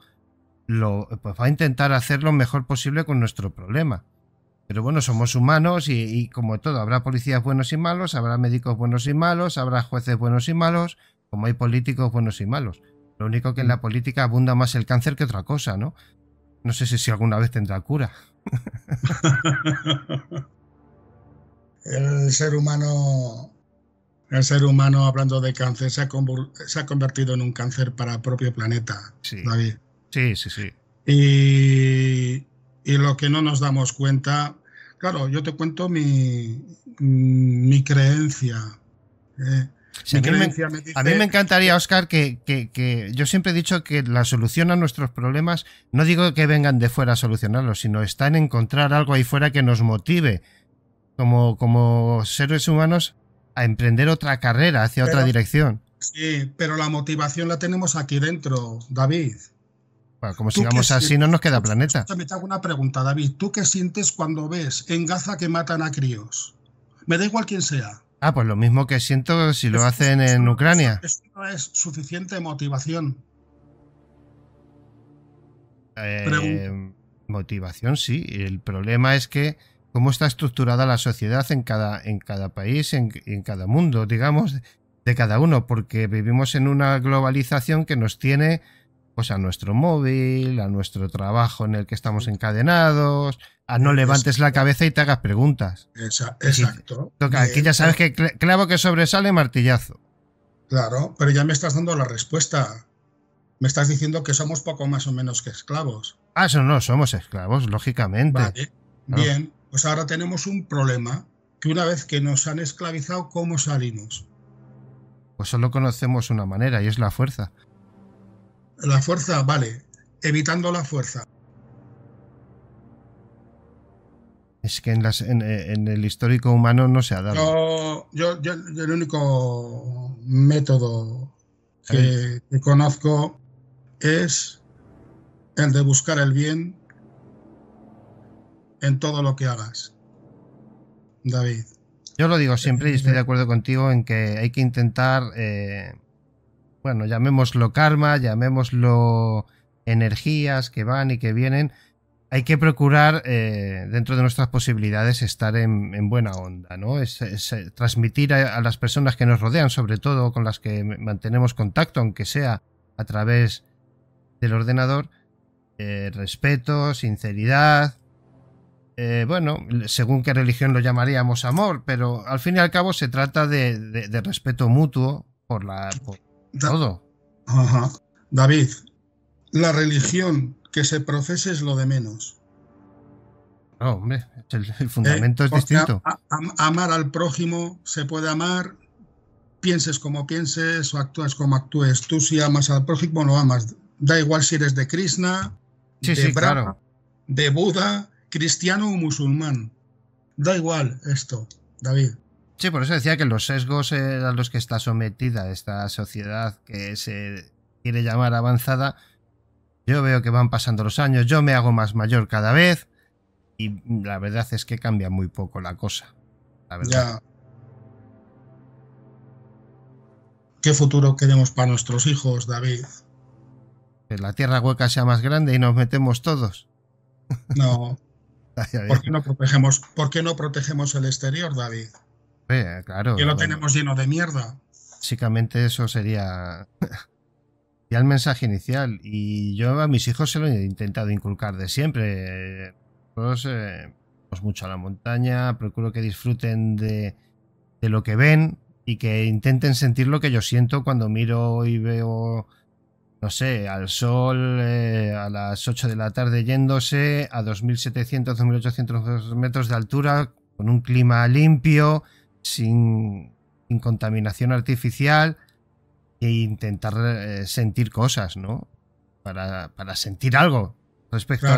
lo, pues va a intentar hacer lo mejor posible con nuestro problema. Pero bueno, somos humanos y, como todo, habrá policías buenos y malos, habrá médicos buenos y malos, habrá jueces buenos y malos, como hay políticos buenos y malos. Lo único que en la política abunda más el cáncer que otra cosa, ¿no? No sé si, si alguna vez tendrá cura. el ser humano el ser humano, hablando de cáncer, se ha, convertido en un cáncer para el propio planeta, sí. David. Sí, sí, sí. Y, lo que no nos damos cuenta, claro, yo te cuento mi, mi creencia. ¿eh? a, mí me, encantaría, Oscar, que, yo siempre he dicho que la solución a nuestros problemas, no digo que vengan de fuera a solucionarlos, sino está en encontrar algo ahí fuera que nos motive como seres humanos a emprender otra carrera hacia otra dirección. Sí, pero la motivación la tenemos aquí dentro, David. Bueno, como sigamos así, no nos queda planeta. Me te hago una pregunta, David. ¿Tú qué sientes cuando ves en Gaza que matan a críos? Me da igual quién sea. Ah, pues lo mismo que siento si lo hacen en Ucrania. Eso no es suficiente motivación. Eh, motivación, sí. El problema es que cómo está estructurada la sociedad en cada, en cada país, en, cada mundo, digamos, de cada uno, porque vivimos en una globalización que nos tiene pues, a nuestro móvil, a nuestro trabajo en el que estamos encadenados, a no levantes la cabeza y te hagas preguntas. Exacto. aquí ya sabes que clavo que sobresale martillazo. Claro, pero ya me estás dando la respuesta. Me estás diciendo que somos poco más o menos que esclavos. Ah, eso no, somos esclavos, lógicamente. Vale, bien. Pues ahora tenemos un problema, que una vez que nos han esclavizado, ¿cómo salimos? Pues solo conocemos una manera y es la fuerza. La fuerza, vale, evitando la fuerza. Es que en, el histórico humano no se ha dado. yo, el único método que conozco es el de buscar el bien en todo lo que hagas. David. Yo lo digo siempre y estoy de eh, eh, eh. acuerdo contigo en que hay que intentar, bueno, llamémoslo karma, llamémoslo energías que van y que vienen. Hay que procurar, dentro de nuestras posibilidades, estar en, buena onda, ¿no? Es, transmitir a, las personas que nos rodean, sobre todo con las que mantenemos contacto, aunque sea a través del ordenador, respeto, sinceridad, eh, bueno, según qué religión lo llamaríamos amor, pero al fin y al cabo se trata de, respeto mutuo por la todo. David, la religión que se procese es lo de menos. No, hombre, el, fundamento es eh, distinto. amar al prójimo se puede amar, pienses como pienses o actúas como actúes. Tú si amas al prójimo lo amas. Da igual si eres de Krishna, de Brahma, de Buda, cristiano o musulmán. Da igual esto, David. Sí, por eso decía que los sesgos a los que está sometida esta sociedad que se quiere llamar avanzada, yo veo que van pasando los años, yo me hago más mayor cada vez y la verdad es que cambia muy poco la cosa. La verdad. ¿Qué futuro queremos para nuestros hijos, David? Que la tierra hueca sea más grande y nos metemos todos. No. ¿Por qué no protegemos, no protegemos el exterior, David? Eh, claro. Que lo tenemos lleno de mierda. Básicamente eso sería ya el mensaje inicial. Y yo a mis hijos se lo he intentado inculcar de siempre. Nosotros pues, vamos eh, pues mucho a la montaña, procuro que disfruten de, de lo que ven y que intenten sentir lo que yo siento cuando miro y veo no sé, al sol eh, a las 8 de la tarde yéndose a 2.700, 2.800 metros de altura, con un clima limpio, sin, contaminación artificial e intentar eh, sentir cosas, ¿no? Para, sentir algo respecto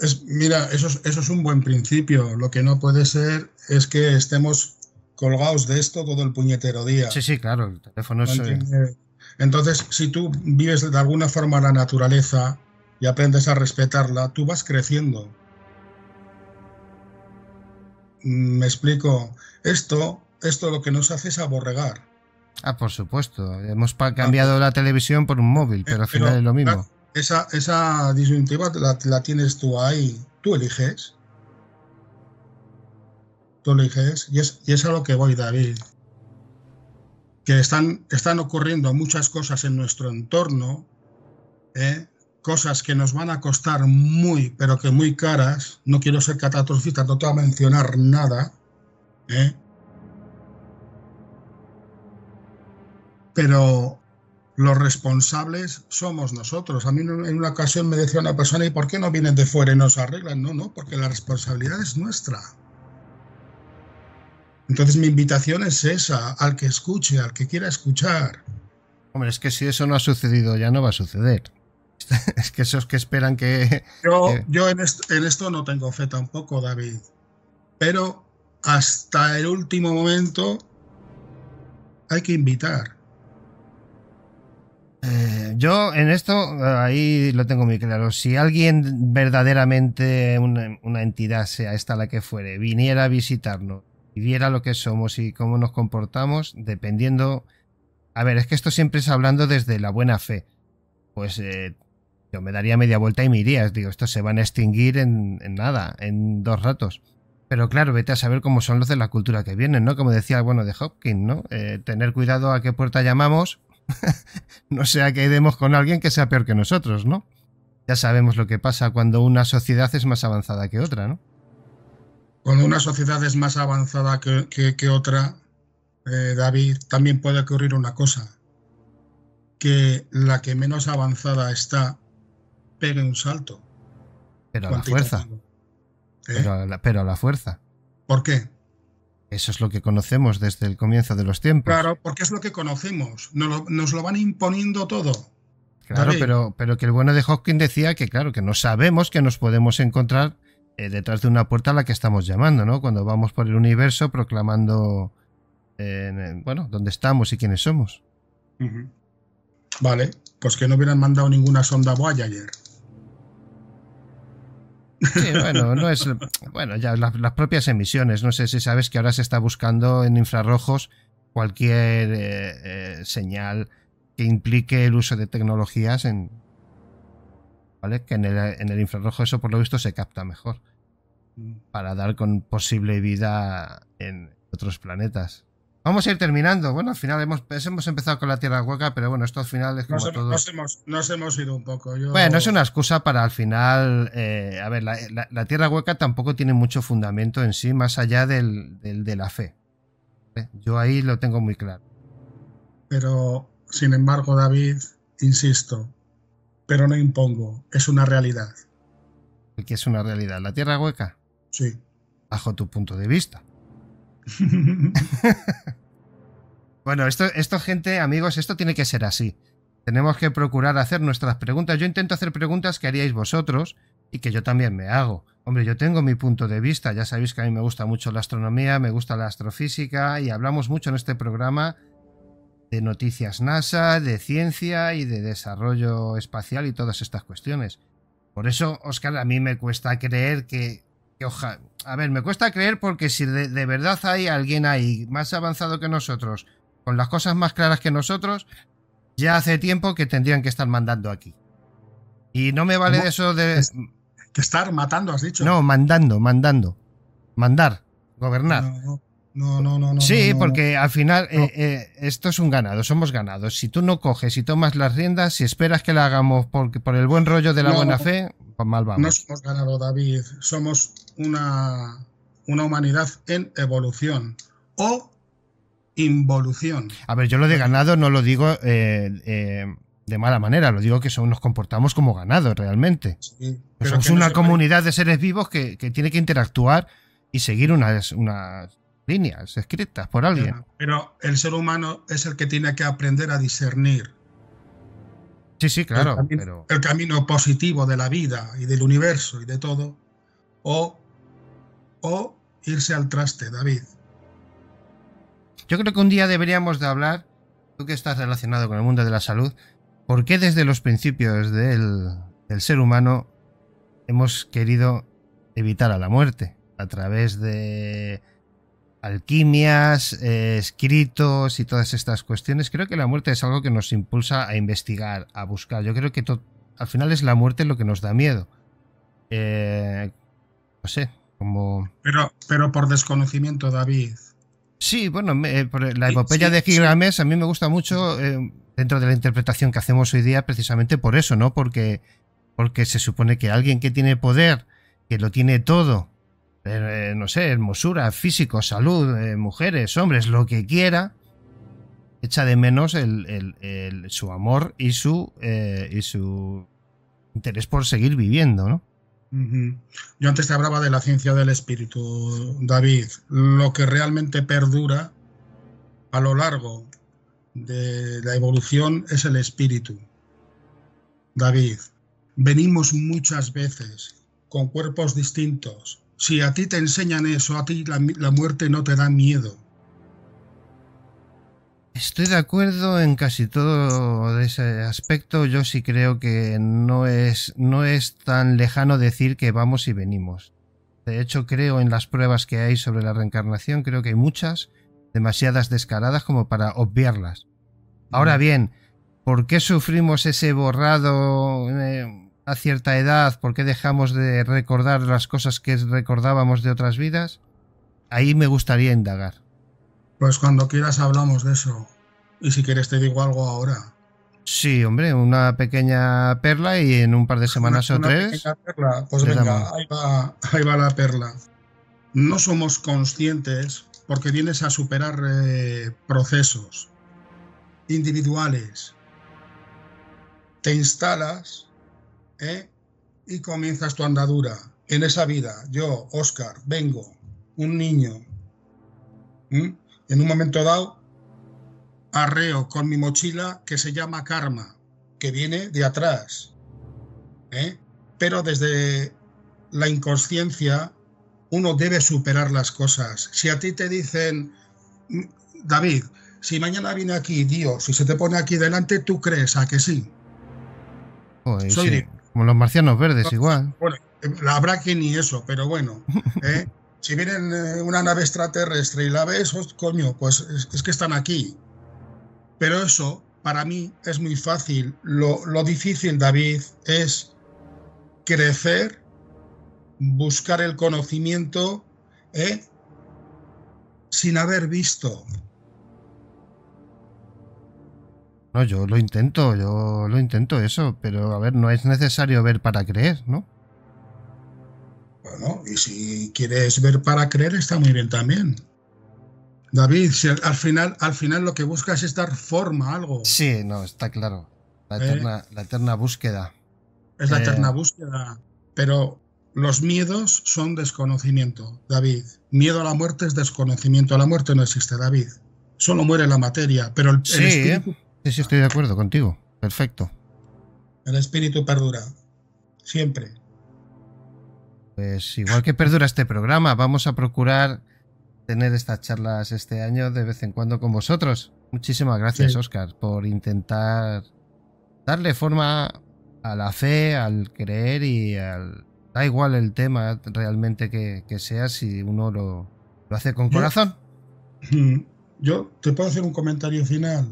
Es, mira, eso es, eso es un buen principio. Lo que no puede ser es que estemos colgados de esto todo el puñetero día. Sí, sí, claro, el teléfono es... Entonces, si tú vives de alguna forma la naturaleza y aprendes a respetarla, tú vas creciendo. Mm, Me explico. Esto, esto lo que nos hace es aborregar. Ah, por supuesto. Hemos cambiado ah. la televisión por un móvil, eh, pero al final es lo mismo. Esa, esa disyuntiva la, tienes tú ahí. Tú eliges tú eliges. Y y es a lo que voy, David que están, están ocurriendo muchas cosas en nuestro entorno, ¿eh? cosas que nos van a costar muy, pero que muy caras. No quiero ser catastrofista, no te voy a mencionar nada. ¿eh? Pero los responsables somos nosotros. A mí en una ocasión me decía una persona, ¿y por qué no vienen de fuera y nos arreglan? No, no, porque la responsabilidad es nuestra. Entonces mi invitación es esa, al que escuche, al que quiera escuchar. Hombre, es que si eso no ha sucedido ya no va a suceder. es que esos que esperan que... Yo, en, esto, no tengo fe tampoco, David. Pero hasta el último momento hay que invitar. Eh, yo en esto ahí lo tengo muy claro. Si alguien verdaderamente, una entidad, sea esta la que fuere, viniera a visitarnos y viera lo que somos y cómo nos comportamos, dependiendo... A ver, es que esto siempre es hablando desde la buena fe. Pues eh, yo me daría media vuelta y me irías. Digo, estos se van a extinguir en, nada, en dos ratos. Pero claro, vete a saber cómo son los de la cultura que vienen, ¿no? Como decía, bueno, de Hopkins, ¿no? Eh, tener cuidado a qué puerta llamamos, no sea que demos con alguien que sea peor que nosotros, ¿no? Ya sabemos lo que pasa cuando una sociedad es más avanzada que otra, ¿no? Cuando una sociedad es más avanzada que, otra, eh, David, también puede ocurrir una cosa, que la que menos avanzada está pegue un salto. Pero a la fuerza. ¿Eh? Pero, a la, fuerza. ¿Por qué? Eso es lo que conocemos desde el comienzo de los tiempos. Claro, porque es lo que conocemos. Nos lo, van imponiendo todo. Claro, pero, pero que el bueno de Hawking decía que, claro, que no sabemos que nos podemos encontrar eh, detrás de una puerta a la que estamos llamando, ¿no? Cuando vamos por el universo proclamando, bueno, dónde estamos y quiénes somos. Vale, pues que no hubieran mandado ninguna sonda Voyager. Sí, bueno, no es, bueno, ya las, propias emisiones. No sé si sabes que ahora se está buscando en infrarrojos cualquier eh, eh, señal que implique el uso de tecnologías en, que en el, infrarrojo eso por lo visto se capta mejor mm. para dar con posible vida en otros planetas. Vamos a ir terminando. Bueno, al final hemos, pues, hemos empezado con la Tierra Hueca, pero bueno, esto al final es como nos, Nos hemos, ido un poco. Bueno, es una excusa para al final. Eh, a ver, la, Tierra Hueca tampoco tiene mucho fundamento en sí, más allá del, de la fe. ¿eh? Yo ahí lo tengo muy claro. Pero, sin embargo, David, insisto, pero no impongo, es una realidad. ¿Qué es una realidad? ¿La tierra hueca? Sí. Bajo tu punto de vista. bueno, esto, esto, gente, amigos, esto tiene que ser así. Tenemos que procurar hacer nuestras preguntas. Yo intento hacer preguntas que haríais vosotros y que yo también me hago. Hombre, yo tengo mi punto de vista. Ya sabéis que a mí me gusta mucho la astronomía, me gusta la astrofísica y hablamos mucho en este programa de noticias NASA, de ciencia y de desarrollo espacial y todas estas cuestiones. Por eso, Oscar, a mí me cuesta creer que... que A ver, me cuesta creer porque si de, verdad hay alguien ahí más avanzado que nosotros, con las cosas más claras que nosotros, ya hace tiempo que tendrían que estar mandando aquí. Y no me vale eso de... Que estar matando, has dicho. No, mandando, mandando. Mandar, gobernar. No, no, no. no sí, porque al final eh, eh, esto es un ganado, somos ganados. Si tú no coges y tomas las riendas, si esperas que la hagamos por, el buen rollo de la buena fe, pues mal vamos. No somos ganado, David. Somos una, una humanidad en evolución o involución. A ver, yo lo de ganado no lo digo eh, de mala manera, lo digo que nos comportamos como ganados realmente. somos una comunidad de seres vivos que, tiene que interactuar y seguir una... unas líneas escritas por alguien. Pero el ser humano es el que tiene que aprender a discernir. Sí, sí, claro. El camino, el camino positivo de la vida y del universo y de todo. O, irse al traste, David. Yo creo que un día deberíamos de hablar, tú que estás relacionado con el mundo de la salud, por qué desde los principios del ser humano hemos querido evitar a la muerte a través de alquimias, eh, escritos y todas estas cuestiones, creo que la muerte es algo que nos impulsa a investigar, a buscar. Yo creo que al final es la muerte lo que nos da miedo. Eh, no sé, como... Pero, pero por desconocimiento, David. Sí, bueno, eh, la epopeya de Gilgamesh a mí me gusta mucho dentro de la interpretación que hacemos hoy día precisamente por eso, ¿no? Porque, porque se supone que alguien que tiene poder, que lo tiene todo, eh, no sé, hermosura, físico, salud, eh, mujeres, hombres, lo que quiera, echa de menos el, su amor y su, eh, y su interés por seguir viviendo, ¿no? Yo antes te hablaba de la ciencia del espíritu, David. Lo que realmente perdura a lo largo de la evolución es el espíritu. David, venimos muchas veces con cuerpos distintos, si a ti te enseñan eso, a ti la, muerte no te da miedo. Estoy de acuerdo en casi todo ese aspecto. Yo sí creo que no es, no es tan lejano decir que vamos y venimos. De hecho, creo en las pruebas que hay sobre la reencarnación. Creo que hay muchas, demasiadas descaradas como para obviarlas. Ahora mm. bien, ¿por qué sufrimos ese borrado eh, a cierta edad, por qué dejamos de recordar las cosas que recordábamos de otras vidas, ahí me gustaría indagar. Pues cuando quieras hablamos de eso. Y si quieres te digo algo ahora. Sí, hombre, una pequeña perla y en un par de semanas o tres. Pues venga, ahí va, la perla. No somos conscientes porque vienes a superar eh, procesos individuales. Te instalas ¿eh? y comienzas tu andadura en esa vida. Yo, Oscar, vengo, un niño, en un momento dado, arreo con mi mochila que se llama karma, que viene de atrás. ¿eh? Pero desde la inconsciencia uno debe superar las cosas. Si a ti te dicen, David, si mañana viene aquí Dios y se te pone aquí delante, tú crees a que sí. Soy sí. Como los marcianos verdes, igual. Bueno, habrá que ni eso, pero bueno. ¿eh? si vienen eh, una nave extraterrestre y la ves, oh, coño, pues es, que están aquí. Pero eso, para mí, es muy fácil. Lo, difícil, David, es crecer, buscar el conocimiento, ¿eh? sin haber visto. No, yo lo intento, yo lo intento eso, pero a ver, no es necesario ver para creer, ¿no? Bueno, y si quieres ver para creer, está muy bien también. David, al, final, al final lo que buscas es dar forma a algo. Sí, no, está claro. La eh, eterna, búsqueda. Es la eh, eterna búsqueda. Pero los miedos son desconocimiento, David. Miedo a la muerte es desconocimiento. La muerte no existe, David. Solo muere la materia, pero el, sí, el Sí, estoy de acuerdo contigo. Perfecto. El espíritu perdura. Siempre. Pues igual que perdura este programa, vamos a procurar tener estas charlas este año de vez en cuando con vosotros. Muchísimas gracias, Oscar, por intentar darle forma a la fe, al creer y al... Da igual el tema realmente que, sea si uno lo, lo hace con corazón. Yo te puedo hacer un comentario final.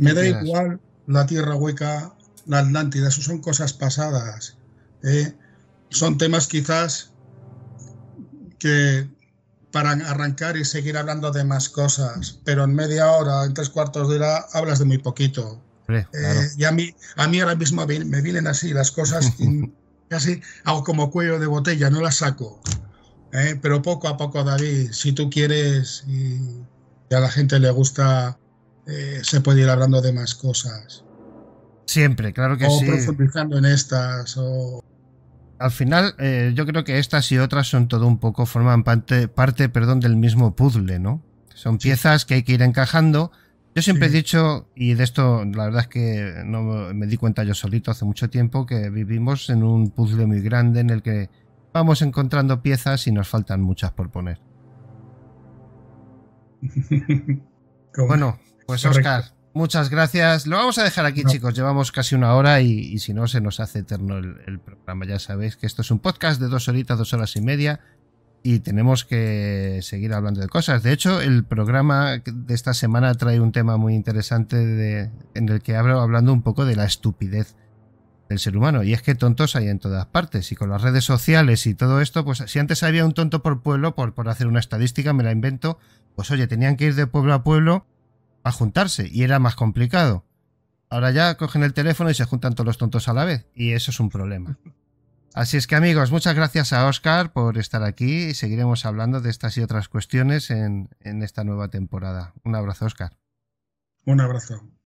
Me da igual la Tierra hueca, la Atlántida, eso son cosas pasadas. ¿eh? Son temas quizás que para arrancar y seguir hablando de más cosas, pero en media hora, en tres cuartos de hora, hablas de muy poquito. Eh, y a mí, a mí ahora mismo me vienen así las cosas casi hago como cuello de botella, no las saco. ¿eh? Pero poco a poco, David, si tú quieres y a la gente le gusta eh, se puede ir hablando de más cosas. Siempre, claro que sí. O profundizando en estas, Al final, eh, yo creo que estas y otras son todo un poco, forman parte, perdón, del mismo puzzle, ¿no? Son piezas que hay que ir encajando. Yo siempre he dicho, y de esto la verdad es que no me di cuenta yo solito hace mucho tiempo, que vivimos en un puzzle muy grande en el que vamos encontrando piezas y nos faltan muchas por poner. Bueno, pues Oscar, muchas gracias. Lo vamos a dejar aquí, chicos. Llevamos casi una hora y, si no, se nos hace eterno el, programa. Ya sabéis que esto es un podcast de dos horitas, dos horas y media. Y tenemos que seguir hablando de cosas. De hecho, el programa de esta semana trae un tema muy interesante en el que hablo hablando un poco de la estupidez del ser humano. Y es que tontos hay en todas partes. Y con las redes sociales y todo esto, pues si antes había un tonto por pueblo, por, por hacer una estadística, me la invento, pues oye, tenían que ir de pueblo a pueblo a juntarse y era más complicado. Ahora ya cogen el teléfono y se juntan todos los tontos a la vez y eso es un problema. Así es que amigos, muchas gracias a Oscar por estar aquí y seguiremos hablando de estas y otras cuestiones en, en esta nueva temporada. Un abrazo Oscar. Un abrazo.